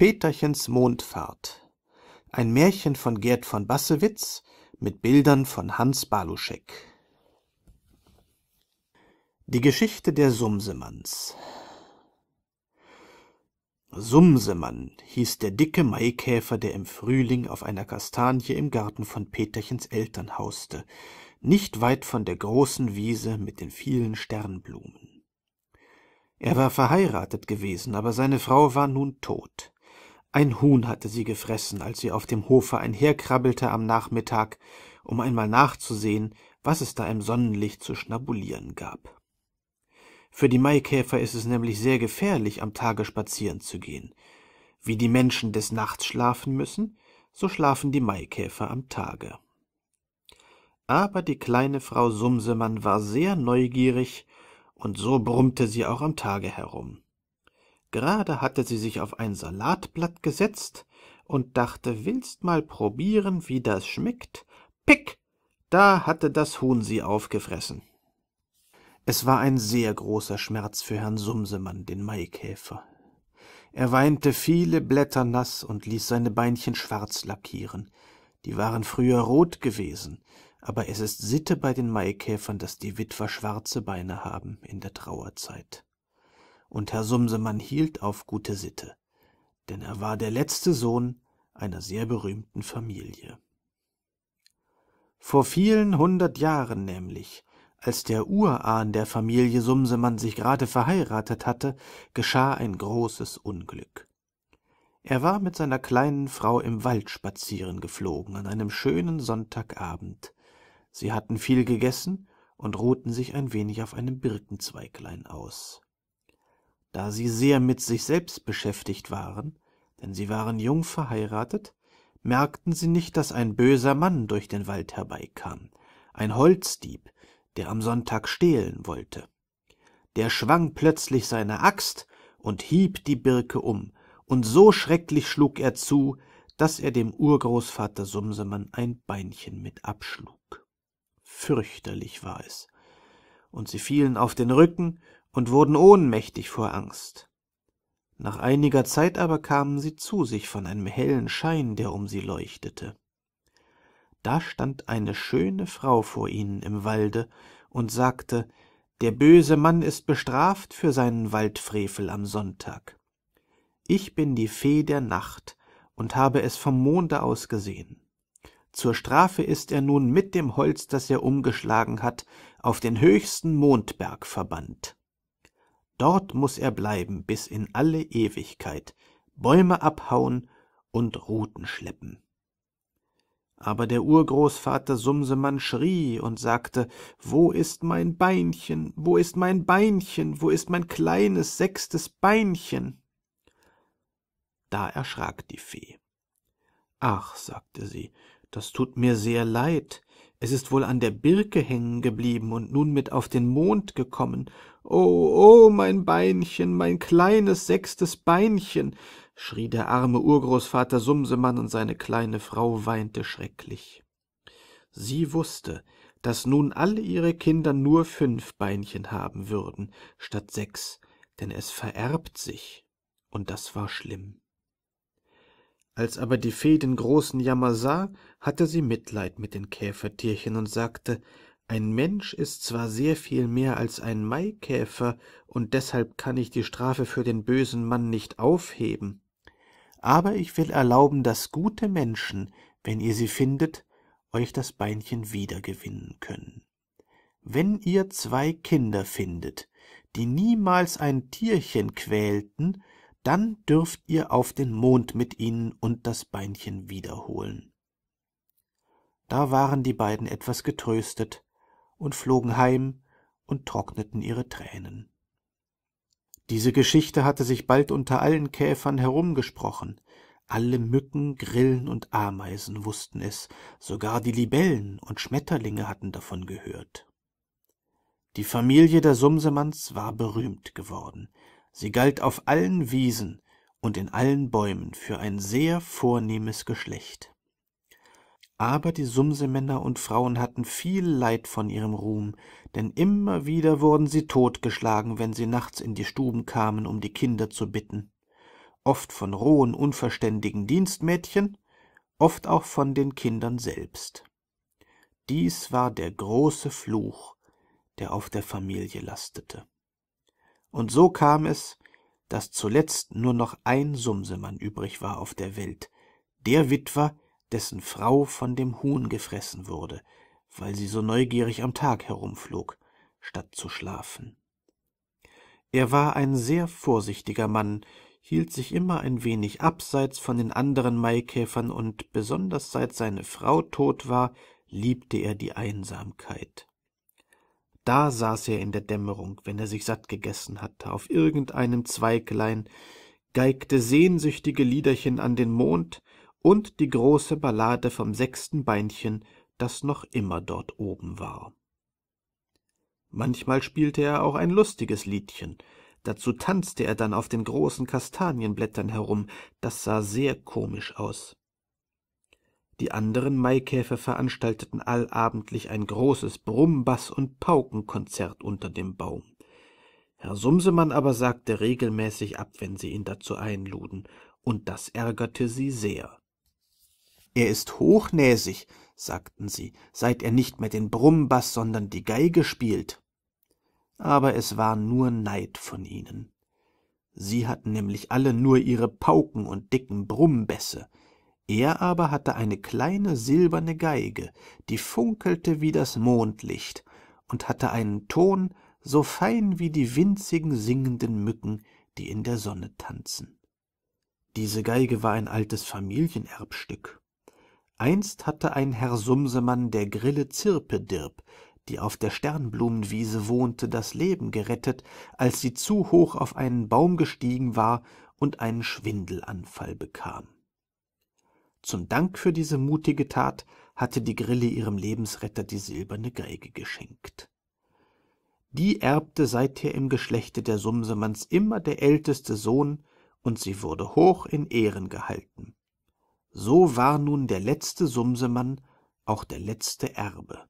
Peterchens Mondfahrt. Ein Märchen von Gerd von Bassewitz mit Bildern von Hans Baluschek. Die Geschichte der Sumsemanns. Sumsemann hieß der dicke Maikäfer, der im Frühling auf einer Kastanie im Garten von Peterchens Eltern hauste, nicht weit von der großen Wiese mit den vielen Sternblumen. Er war verheiratet gewesen, aber seine Frau war nun tot. Ein Huhn hatte sie gefressen, als sie auf dem Hofe einherkrabbelte am Nachmittag, um einmal nachzusehen, was es da im Sonnenlicht zu schnabulieren gab. Für die Maikäfer ist es nämlich sehr gefährlich, am Tage spazieren zu gehen. Wie die Menschen des Nachts schlafen müssen, so schlafen die Maikäfer am Tage. Aber die kleine Frau Sumsemann war sehr neugierig, und so brummte sie auch am Tage herum. Gerade hatte sie sich auf ein Salatblatt gesetzt und dachte, willst mal probieren, wie das schmeckt? Pick! Da hatte das Huhn sie aufgefressen. Es war ein sehr großer Schmerz für Herrn Sumsemann, den Maikäfer. Er weinte viele Blätter nass und ließ seine Beinchen schwarz lackieren. Die waren früher rot gewesen, aber es ist Sitte bei den Maikäfern, dass die Witwer schwarze Beine haben in der Trauerzeit und Herr Sumsemann hielt auf gute Sitte, denn er war der letzte Sohn einer sehr berühmten Familie. Vor vielen hundert Jahren nämlich, als der Urahn der Familie Sumsemann sich gerade verheiratet hatte, geschah ein großes Unglück. Er war mit seiner kleinen Frau im Wald spazieren geflogen an einem schönen Sonntagabend. Sie hatten viel gegessen und ruhten sich ein wenig auf einem Birkenzweiglein aus da sie sehr mit sich selbst beschäftigt waren denn sie waren jung verheiratet merkten sie nicht daß ein böser mann durch den wald herbeikam ein holzdieb der am sonntag stehlen wollte der schwang plötzlich seine axt und hieb die birke um und so schrecklich schlug er zu daß er dem urgroßvater sumsemann ein beinchen mit abschlug fürchterlich war es und sie fielen auf den Rücken und wurden ohnmächtig vor Angst. Nach einiger Zeit aber kamen sie zu sich von einem hellen Schein, der um sie leuchtete. Da stand eine schöne Frau vor ihnen im Walde und sagte, der böse Mann ist bestraft für seinen Waldfrevel am Sonntag. Ich bin die Fee der Nacht und habe es vom Monde aus gesehen. Zur Strafe ist er nun mit dem Holz, das er umgeschlagen hat, auf den höchsten Mondberg verbannt. Dort muß er bleiben bis in alle Ewigkeit, Bäume abhauen und Ruten schleppen. Aber der Urgroßvater Sumsemann schrie und sagte, »Wo ist mein Beinchen? Wo ist mein Beinchen? Wo ist mein kleines sechstes Beinchen?« Da erschrak die Fee. »Ach«, sagte sie, das tut mir sehr leid es ist wohl an der birke hängen geblieben und nun mit auf den mond gekommen Oh, oh, mein beinchen mein kleines sechstes beinchen schrie der arme urgroßvater sumsemann und seine kleine frau weinte schrecklich sie wußte daß nun alle ihre kinder nur fünf beinchen haben würden statt sechs denn es vererbt sich und das war schlimm als aber die Fee den großen Jammer sah, hatte sie Mitleid mit den Käfertierchen und sagte, ein Mensch ist zwar sehr viel mehr als ein Maikäfer, und deshalb kann ich die Strafe für den bösen Mann nicht aufheben. Aber ich will erlauben, dass gute Menschen, wenn ihr sie findet, euch das Beinchen wiedergewinnen können. Wenn ihr zwei Kinder findet, die niemals ein Tierchen quälten, dann dürft ihr auf den Mond mit ihnen und das Beinchen wiederholen. Da waren die beiden etwas getröstet und flogen heim und trockneten ihre Tränen. Diese Geschichte hatte sich bald unter allen Käfern herumgesprochen, alle Mücken, Grillen und Ameisen wussten es, sogar die Libellen und Schmetterlinge hatten davon gehört. Die Familie der Sumsemanns war berühmt geworden sie galt auf allen wiesen und in allen bäumen für ein sehr vornehmes geschlecht aber die sumsemänner und frauen hatten viel leid von ihrem ruhm denn immer wieder wurden sie totgeschlagen wenn sie nachts in die stuben kamen um die kinder zu bitten oft von rohen unverständigen dienstmädchen oft auch von den kindern selbst dies war der große fluch der auf der familie lastete und so kam es daß zuletzt nur noch ein sumsemann übrig war auf der welt der witwer dessen frau von dem huhn gefressen wurde weil sie so neugierig am tag herumflog statt zu schlafen er war ein sehr vorsichtiger mann hielt sich immer ein wenig abseits von den anderen maikäfern und besonders seit seine frau tot war liebte er die einsamkeit da saß er in der Dämmerung, wenn er sich satt gegessen hatte, auf irgendeinem Zweiglein, geigte sehnsüchtige Liederchen an den Mond und die große Ballade vom sechsten Beinchen, das noch immer dort oben war. Manchmal spielte er auch ein lustiges Liedchen, dazu tanzte er dann auf den großen Kastanienblättern herum, das sah sehr komisch aus die anderen Maikäfer veranstalteten allabendlich ein großes Brumm-, und Paukenkonzert unter dem Baum. Herr Sumsemann aber sagte regelmäßig ab, wenn sie ihn dazu einluden, und das ärgerte sie sehr. »Er ist hochnäsig«, sagten sie, »seit er nicht mehr den Brummbaß, sondern die Geige spielt.« Aber es war nur Neid von ihnen. Sie hatten nämlich alle nur ihre Pauken und dicken Brummbässe, er aber hatte eine kleine silberne geige die funkelte wie das mondlicht und hatte einen ton so fein wie die winzigen singenden mücken die in der sonne tanzen diese geige war ein altes familienerbstück einst hatte ein herr sumsemann der grille zirpedirp die auf der sternblumenwiese wohnte das leben gerettet als sie zu hoch auf einen baum gestiegen war und einen schwindelanfall bekam zum Dank für diese mutige Tat hatte die Grille ihrem Lebensretter die silberne Geige geschenkt. Die erbte seither im Geschlechte der Sumsemanns immer der älteste Sohn, und sie wurde hoch in Ehren gehalten. So war nun der letzte Sumsemann auch der letzte Erbe.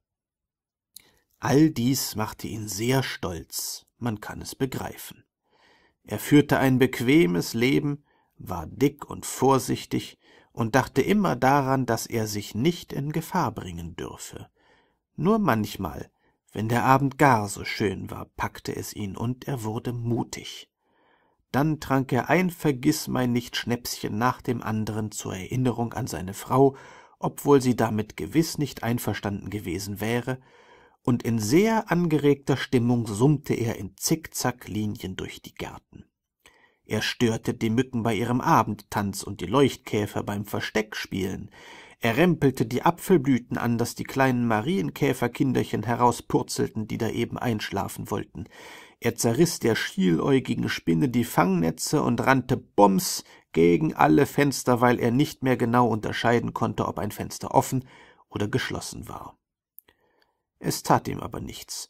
All dies machte ihn sehr stolz, man kann es begreifen. Er führte ein bequemes Leben, war dick und vorsichtig, und dachte immer daran, dass er sich nicht in Gefahr bringen dürfe. Nur manchmal, wenn der Abend gar so schön war, packte es ihn, und er wurde mutig. Dann trank er ein Vergißmeinnicht-Schnäpschen nach dem anderen zur Erinnerung an seine Frau, obwohl sie damit gewiß nicht einverstanden gewesen wäre, und in sehr angeregter Stimmung summte er in Zickzacklinien durch die Gärten er störte die mücken bei ihrem abendtanz und die leuchtkäfer beim versteckspielen er rempelte die apfelblüten an daß die kleinen marienkäferkinderchen herauspurzelten die da eben einschlafen wollten er zerriß der schieläugigen spinne die fangnetze und rannte bums gegen alle fenster weil er nicht mehr genau unterscheiden konnte ob ein fenster offen oder geschlossen war es tat ihm aber nichts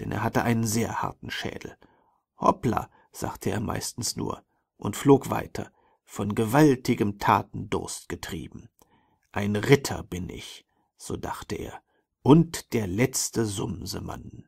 denn er hatte einen sehr harten schädel hoppla sagte er meistens nur und flog weiter, von gewaltigem Tatendurst getrieben. Ein Ritter bin ich, so dachte er, und der letzte Sumsemann.